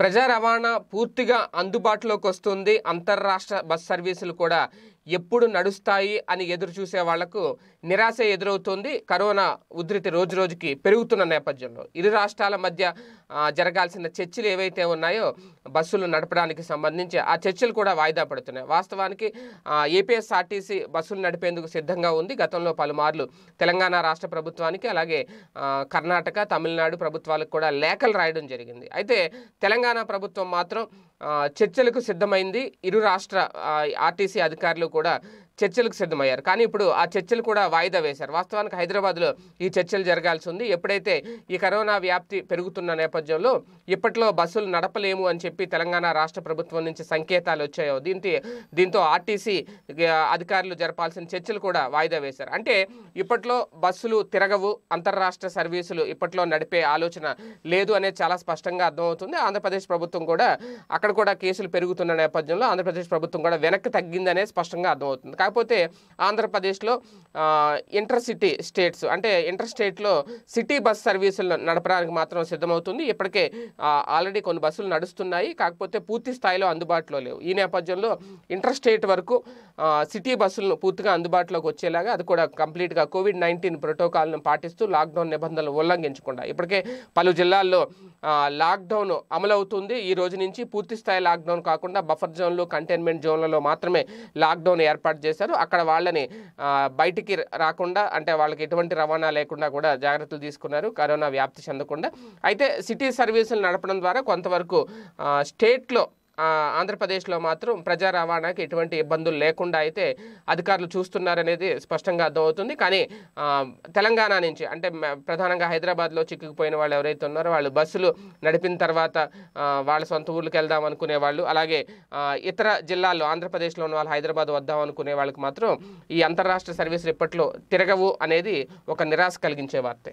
ప్రజా రవాణా పూర్తిగా అందుబాటులోకి వస్తుంది అంతర్రాష్ట్ర బస్ సర్వీసులు కూడా ఎప్పుడు నడుస్తాయి అని ఎదురు చూసే వాళ్లకు నిరాశ ఎదురవుతోంది కరోనా ఉధృతి రోజు రోజుకి పెరుగుతున్న నేపథ్యంలో ఇరు రాష్ట్రాల మధ్య జరగాల్సిన చర్చలు ఏవైతే ఉన్నాయో బస్సులు నడపడానికి సంబంధించి ఆ చర్చలు కూడా వాయిదా పడుతున్నాయి వాస్తవానికి ఏపీఎస్ఆర్టీసీ బస్సులు నడిపేందుకు సిద్ధంగా ఉంది గతంలో పలుమార్లు తెలంగాణ రాష్ట్ర ప్రభుత్వానికి అలాగే కర్ణాటక తమిళనాడు ప్రభుత్వాలకు కూడా లేఖలు రాయడం జరిగింది అయితే తెలంగాణ ప్రభుత్వం మాత్రం చర్చలకు సిద్ధమైంది ఇరు రాష్ట్ర ఆర్టీసీ అధికారులు కూడా చర్చలకు సిద్ధమయ్యారు కానీ ఇప్పుడు ఆ చర్చలు కూడా వాయిదా వేశారు వాస్తవానికి హైదరాబాద్లో ఈ చర్చలు జరగాల్సి ఉంది ఎప్పుడైతే ఈ కరోనా వ్యాప్తి పెరుగుతున్న నేపథ్యంలో ఇప్పట్లో బస్సులు నడపలేము అని చెప్పి తెలంగాణ రాష్ట్ర ప్రభుత్వం నుంచి సంకేతాలు వచ్చాయో దీంతో దీంతో ఆర్టీసీ అధికారులు జరపాల్సిన చర్చలు కూడా వాయిదా వేశారు అంటే ఇప్పట్లో బస్సులు తిరగవు అంతర్రాష్ట్ర సర్వీసులు ఇప్పట్లో నడిపే ఆలోచన లేదు అనేది చాలా స్పష్టంగా అర్థమవుతుంది ఆంధ్రప్రదేశ్ ప్రభుత్వం కూడా అక్కడ కూడా కేసులు పెరుగుతున్న నేపథ్యంలో ఆంధ్రప్రదేశ్ ప్రభుత్వం కూడా వెనక్కి తగ్గిందనే స్పష్టంగా అర్థమవుతుంది కాకపోతే ఆంధ్రప్రదేశ్లో ఇంటర్ సిటీ స్టేట్స్ అంటే ఇంటర్ స్టేట్లో సిటీ బస్ సర్వీసులు నడపడానికి మాత్రం సిద్ధమవుతుంది ఇప్పటికే ఆల్రెడీ కొన్ని బస్సులు నడుస్తున్నాయి కాకపోతే పూర్తి స్థాయిలో అందుబాటులో లేవు ఈ నేపథ్యంలో ఇంటర్ స్టేట్ వరకు సిటీ బస్సులను పూర్తిగా అందుబాటులోకి వచ్చేలాగా అది కూడా కంప్లీట్గా కోవిడ్ నైన్టీన్ ప్రోటోకాల్ను పాటిస్తూ లాక్డౌన్ నిబంధనలు ఉల్లంఘించకుండా ఇప్పటికే పలు జిల్లాల్లో లాక్డౌన్ అమలవుతుంది ఈ రోజు నుంచి పూర్తి స్థాయి లాక్డౌన్ కాకుండా బఫర్ జోన్లు కంటైన్మెంట్ జోన్లలో మాత్రమే లాక్డౌన్ ఏర్పాటు చేశారు అక్కడ వాళ్ళని బయటికి రాకుండా అంటే వాళ్ళకి ఎటువంటి రవాణా లేకుండా కూడా జాగ్రత్తలు తీసుకున్నారు కరోనా వ్యాప్తి చెందకుండా అయితే సిటీ సర్వీసులు నడపడం ద్వారా కొంతవరకు స్టేట్లో ఆంధ్రప్రదేశ్లో మాత్రం ప్రజా రవాణాకి ఎటువంటి ఇబ్బందులు లేకుండా అయితే అధికారులు చూస్తున్నారనేది స్పష్టంగా అర్థమవుతుంది కానీ తెలంగాణ నుంచి అంటే ప్రధానంగా హైదరాబాద్లో చిక్కుకుపోయిన వాళ్ళు ఎవరైతే ఉన్నారో వాళ్ళు బస్సులు నడిపిన తర్వాత వాళ్ళ సొంత ఊళ్ళకి వెళ్దాం అనుకునే వాళ్ళు అలాగే ఇతర జిల్లాల్లో ఆంధ్రప్రదేశ్లో ఉన్న వాళ్ళు హైదరాబాద్ వద్దాం అనుకునే వాళ్ళకి మాత్రం ఈ అంతరాష్ట్ర సర్వీసులు ఇప్పట్లో తిరగవు అనేది ఒక నిరాశ కలిగించే వార్తే